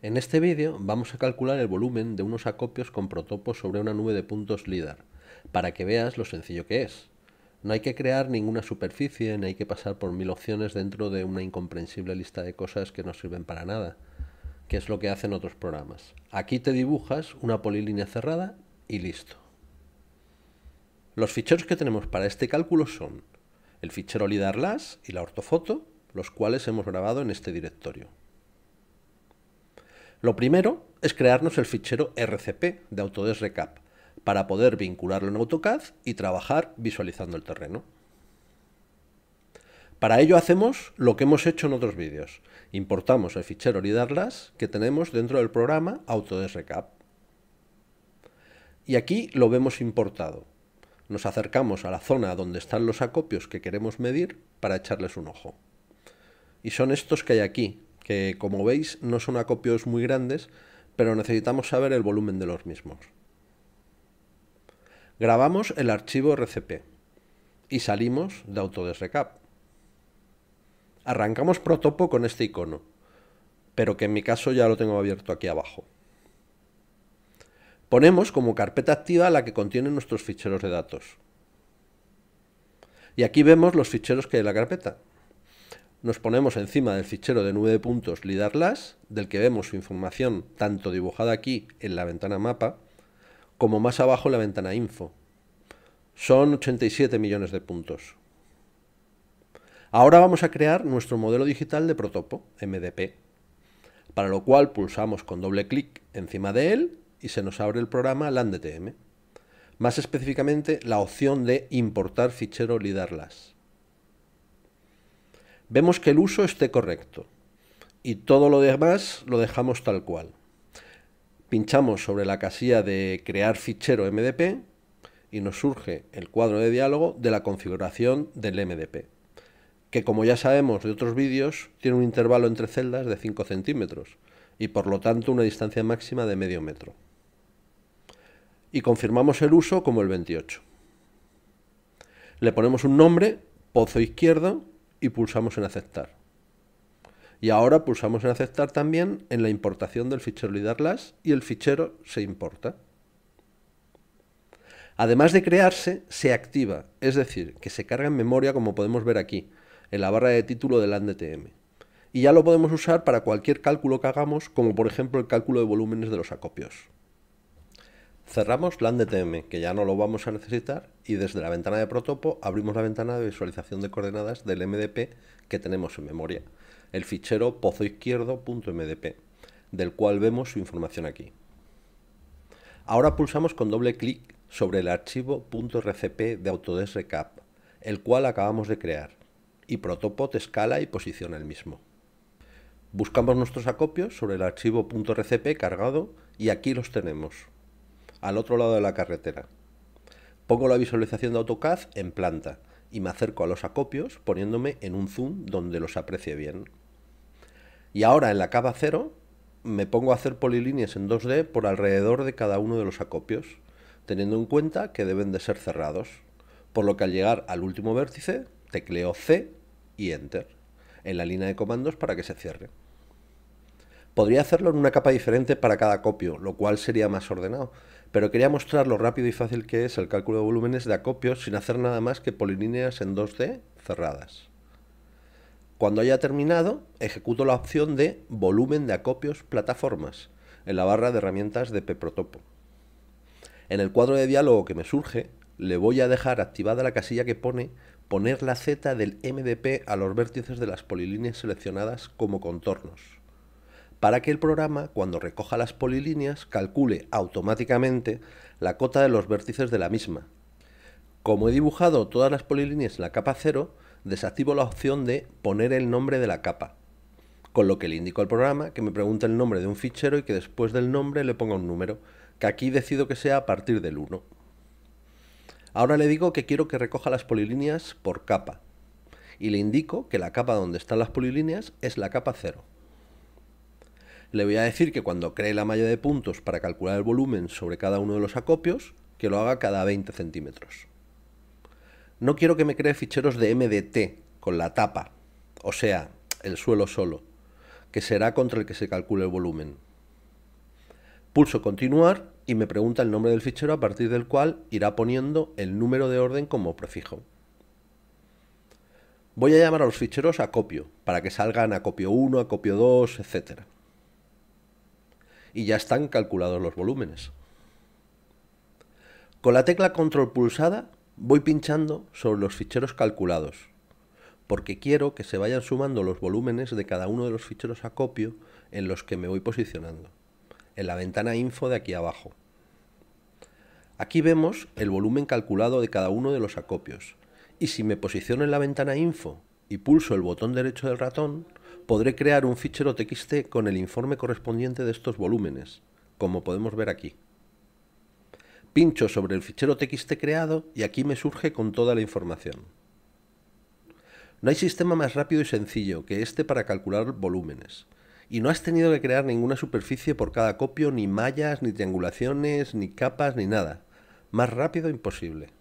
En este vídeo vamos a calcular el volumen de unos acopios con protopos sobre una nube de puntos LIDAR, para que veas lo sencillo que es. No hay que crear ninguna superficie, ni hay que pasar por mil opciones dentro de una incomprensible lista de cosas que no sirven para nada, que es lo que hacen otros programas. Aquí te dibujas una polilínea cerrada y listo. Los ficheros que tenemos para este cálculo son el fichero LIDAR LAS y la ortofoto, los cuales hemos grabado en este directorio. Lo primero es crearnos el fichero RCP de Autodesk Recap para poder vincularlo en AutoCAD y trabajar visualizando el terreno. Para ello hacemos lo que hemos hecho en otros vídeos. Importamos el fichero LidarLAS que tenemos dentro del programa Autodesk Recap. Y aquí lo vemos importado. Nos acercamos a la zona donde están los acopios que queremos medir para echarles un ojo. Y son estos que hay aquí, que como veis no son acopios muy grandes, pero necesitamos saber el volumen de los mismos. Grabamos el archivo RCP y salimos de Recap. Arrancamos Protopo con este icono, pero que en mi caso ya lo tengo abierto aquí abajo. Ponemos como carpeta activa la que contiene nuestros ficheros de datos. Y aquí vemos los ficheros que hay en la carpeta nos ponemos encima del fichero de nube de puntos LidarLAS, del que vemos su información tanto dibujada aquí en la ventana mapa, como más abajo en la ventana info. Son 87 millones de puntos. Ahora vamos a crear nuestro modelo digital de protopo, MDP, para lo cual pulsamos con doble clic encima de él y se nos abre el programa LandTM, más específicamente la opción de importar fichero LidarLAS. Vemos que el uso esté correcto y todo lo demás lo dejamos tal cual. Pinchamos sobre la casilla de crear fichero MDP y nos surge el cuadro de diálogo de la configuración del MDP, que como ya sabemos de otros vídeos, tiene un intervalo entre celdas de 5 centímetros y por lo tanto una distancia máxima de medio metro. Y confirmamos el uso como el 28. Le ponemos un nombre, pozo izquierdo, y pulsamos en aceptar. Y ahora pulsamos en aceptar también en la importación del fichero lidarlas y el fichero se importa. Además de crearse, se activa, es decir, que se carga en memoria como podemos ver aquí, en la barra de título del ANDTM. Y ya lo podemos usar para cualquier cálculo que hagamos, como por ejemplo el cálculo de volúmenes de los acopios. Cerramos LandTM, que ya no lo vamos a necesitar, y desde la ventana de protopo abrimos la ventana de visualización de coordenadas del MDP que tenemos en memoria, el fichero pozoizquierdo.mdp, del cual vemos su información aquí. Ahora pulsamos con doble clic sobre el archivo .rcp de Autodesk Recap, el cual acabamos de crear, y Protopo te escala y posiciona el mismo. Buscamos nuestros acopios sobre el archivo .rcp cargado y aquí los tenemos al otro lado de la carretera. Pongo la visualización de AutoCAD en planta y me acerco a los acopios poniéndome en un zoom donde los aprecie bien. Y ahora en la capa cero me pongo a hacer polilíneas en 2D por alrededor de cada uno de los acopios, teniendo en cuenta que deben de ser cerrados, por lo que al llegar al último vértice tecleo C y Enter en la línea de comandos para que se cierre. Podría hacerlo en una capa diferente para cada copio lo cual sería más ordenado, pero quería mostrar lo rápido y fácil que es el cálculo de volúmenes de acopios sin hacer nada más que polilíneas en 2D cerradas. Cuando haya terminado, ejecuto la opción de Volumen de acopios plataformas en la barra de herramientas de Pprotopo. En el cuadro de diálogo que me surge, le voy a dejar activada la casilla que pone poner la Z del MDP a los vértices de las polilíneas seleccionadas como contornos para que el programa, cuando recoja las polilíneas, calcule automáticamente la cota de los vértices de la misma. Como he dibujado todas las polilíneas en la capa 0, desactivo la opción de poner el nombre de la capa, con lo que le indico al programa que me pregunte el nombre de un fichero y que después del nombre le ponga un número, que aquí decido que sea a partir del 1. Ahora le digo que quiero que recoja las polilíneas por capa, y le indico que la capa donde están las polilíneas es la capa 0 le voy a decir que cuando cree la malla de puntos para calcular el volumen sobre cada uno de los acopios, que lo haga cada 20 centímetros. No quiero que me cree ficheros de MDT con la tapa, o sea, el suelo solo, que será contra el que se calcule el volumen. Pulso continuar y me pregunta el nombre del fichero a partir del cual irá poniendo el número de orden como prefijo. Voy a llamar a los ficheros acopio, para que salgan acopio 1, acopio 2, etcétera y ya están calculados los volúmenes. Con la tecla control pulsada voy pinchando sobre los ficheros calculados, porque quiero que se vayan sumando los volúmenes de cada uno de los ficheros acopio en los que me voy posicionando, en la ventana info de aquí abajo. Aquí vemos el volumen calculado de cada uno de los acopios, y si me posiciono en la ventana info y pulso el botón derecho del ratón, podré crear un fichero txt con el informe correspondiente de estos volúmenes, como podemos ver aquí. Pincho sobre el fichero txt creado y aquí me surge con toda la información. No hay sistema más rápido y sencillo que este para calcular volúmenes. Y no has tenido que crear ninguna superficie por cada copio, ni mallas, ni triangulaciones, ni capas, ni nada. Más rápido imposible.